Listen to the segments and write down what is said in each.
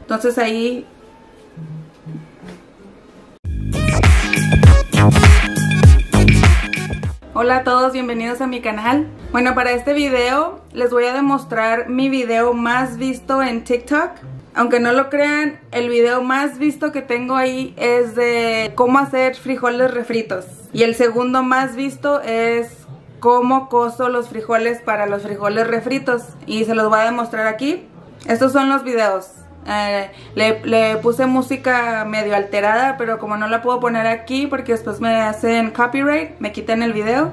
entonces ahí Hola a todos, bienvenidos a mi canal. Bueno, para este video les voy a demostrar mi video más visto en TikTok. Aunque no lo crean, el video más visto que tengo ahí es de cómo hacer frijoles refritos. Y el segundo más visto es cómo coso los frijoles para los frijoles refritos. Y se los voy a demostrar aquí. Estos son los videos. Eh, le, puse música medio alterada, pero como no la puedo poner aquí porque después me hacen copyright, me quitan el video.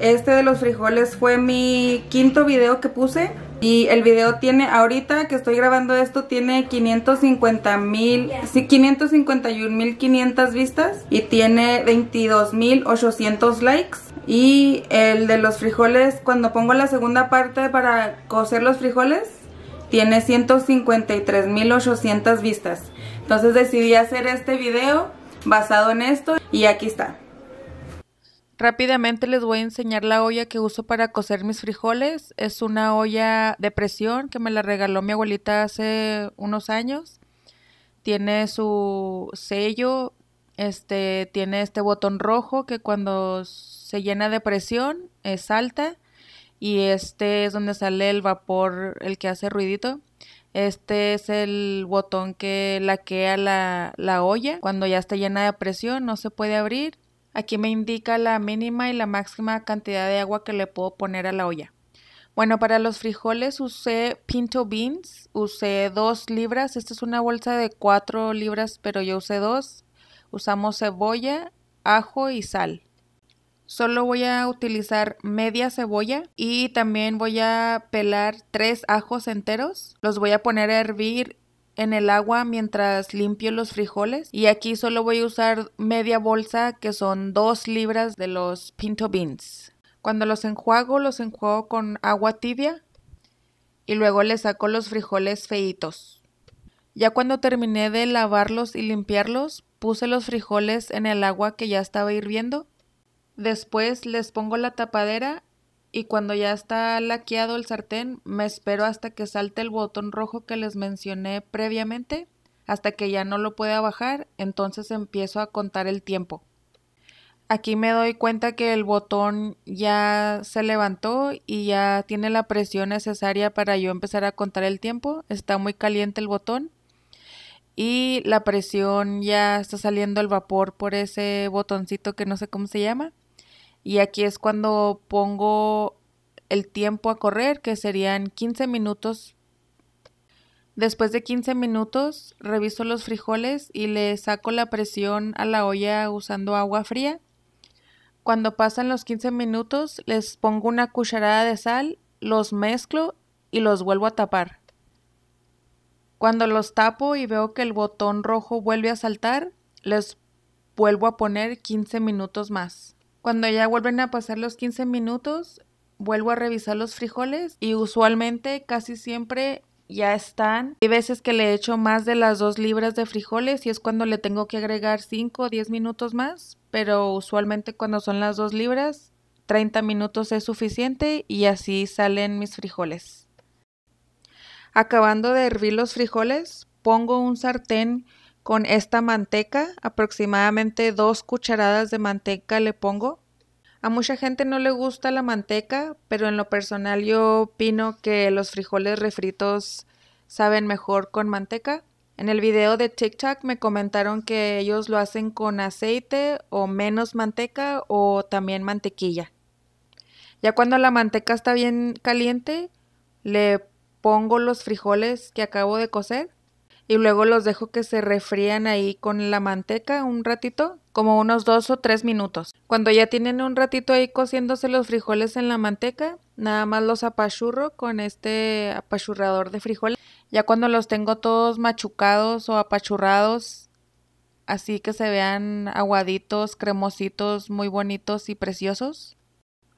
Este de los frijoles fue mi quinto video que puse. Y el video tiene, ahorita que estoy grabando esto, tiene 550 mil, 551 mil 500 vistas y tiene 22 mil 800 likes. Y el de los frijoles, cuando pongo la segunda parte para cocer los frijoles, tiene 153.800 vistas. Entonces decidí hacer este video basado en esto y aquí está. Rápidamente les voy a enseñar la olla que uso para cocer mis frijoles. Es una olla de presión que me la regaló mi abuelita hace unos años. Tiene su sello, este, tiene este botón rojo que cuando se llena de presión es alta y este es donde sale el vapor, el que hace ruidito. Este es el botón que laquea la, la olla. Cuando ya está llena de presión no se puede abrir. Aquí me indica la mínima y la máxima cantidad de agua que le puedo poner a la olla. Bueno, para los frijoles usé pinto beans, usé dos libras, esta es una bolsa de cuatro libras, pero yo usé dos. Usamos cebolla, ajo y sal. Solo voy a utilizar media cebolla y también voy a pelar tres ajos enteros. Los voy a poner a hervir en el agua mientras limpio los frijoles y aquí solo voy a usar media bolsa que son dos libras de los pinto beans. Cuando los enjuago, los enjuago con agua tibia y luego le saco los frijoles feitos. Ya cuando terminé de lavarlos y limpiarlos, puse los frijoles en el agua que ya estaba hirviendo Después les pongo la tapadera y cuando ya está laqueado el sartén, me espero hasta que salte el botón rojo que les mencioné previamente, hasta que ya no lo pueda bajar, entonces empiezo a contar el tiempo. Aquí me doy cuenta que el botón ya se levantó y ya tiene la presión necesaria para yo empezar a contar el tiempo. Está muy caliente el botón y la presión ya está saliendo el vapor por ese botoncito que no sé cómo se llama. Y aquí es cuando pongo el tiempo a correr, que serían 15 minutos. Después de 15 minutos reviso los frijoles y le saco la presión a la olla usando agua fría. Cuando pasan los 15 minutos les pongo una cucharada de sal, los mezclo y los vuelvo a tapar. Cuando los tapo y veo que el botón rojo vuelve a saltar, les vuelvo a poner 15 minutos más. Cuando ya vuelven a pasar los 15 minutos, vuelvo a revisar los frijoles y usualmente casi siempre ya están. Hay veces que le echo más de las 2 libras de frijoles y es cuando le tengo que agregar 5 o 10 minutos más, pero usualmente cuando son las dos libras, 30 minutos es suficiente y así salen mis frijoles. Acabando de hervir los frijoles, pongo un sartén con esta manteca, aproximadamente dos cucharadas de manteca le pongo. A mucha gente no le gusta la manteca, pero en lo personal yo opino que los frijoles refritos saben mejor con manteca. En el video de TikTok me comentaron que ellos lo hacen con aceite o menos manteca o también mantequilla. Ya cuando la manteca está bien caliente, le pongo los frijoles que acabo de cocer y luego los dejo que se refrían ahí con la manteca un ratito, como unos dos o tres minutos. Cuando ya tienen un ratito ahí cociéndose los frijoles en la manteca, nada más los apachurro con este apachurrador de frijoles. Ya cuando los tengo todos machucados o apachurrados, así que se vean aguaditos, cremositos, muy bonitos y preciosos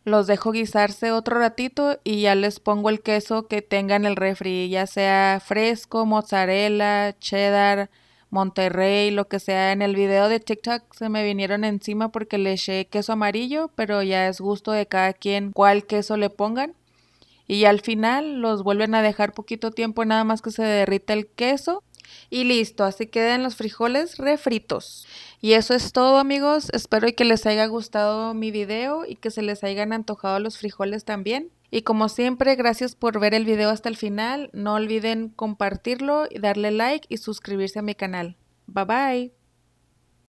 los dejo guisarse otro ratito y ya les pongo el queso que tengan en el refri, ya sea fresco, mozzarella, cheddar, Monterrey, lo que sea. En el video de TikTok se me vinieron encima porque le eché queso amarillo, pero ya es gusto de cada quien cuál queso le pongan. Y al final los vuelven a dejar poquito tiempo nada más que se derrita el queso y listo, así quedan los frijoles refritos. Y eso es todo amigos, espero que les haya gustado mi video y que se les hayan antojado los frijoles también. Y como siempre, gracias por ver el video hasta el final. No olviden compartirlo, darle like y suscribirse a mi canal. Bye bye.